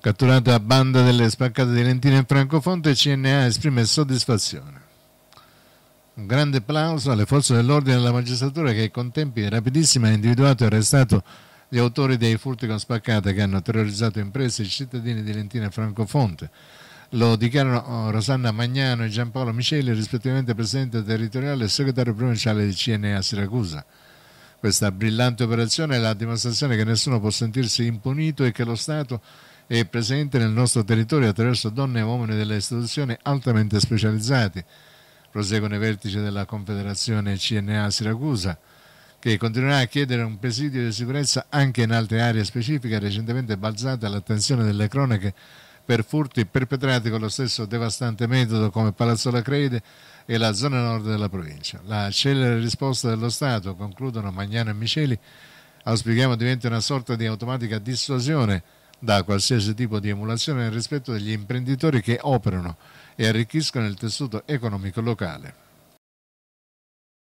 Catturata a banda delle spaccate di Lentino e Francofonte, CNA esprime soddisfazione. Un grande applauso alle forze dell'ordine e alla magistratura che con tempi rapidissimi ha individuato e arrestato gli autori dei furti con spaccate che hanno terrorizzato imprese e cittadini di Lentino e Francofonte. Lo dichiarano oh, Rosanna Magnano e Giampaolo Miceli, rispettivamente presidente territoriale e segretario provinciale di CNA Siracusa. Questa brillante operazione è la dimostrazione che nessuno può sentirsi impunito e che lo Stato è presente nel nostro territorio attraverso donne e uomini delle istituzioni altamente specializzati. Proseguono i vertici della Confederazione CNA Siracusa, che continuerà a chiedere un presidio di sicurezza anche in altre aree specifiche recentemente balzate all'attenzione delle cronache per furti perpetrati con lo stesso devastante metodo come Palazzo La e la zona nord della provincia. La celere risposta dello Stato, concludono Magnano e Miceli, auspichiamo diventi una sorta di automatica dissuasione da qualsiasi tipo di emulazione nel rispetto degli imprenditori che operano e arricchiscono il tessuto economico locale.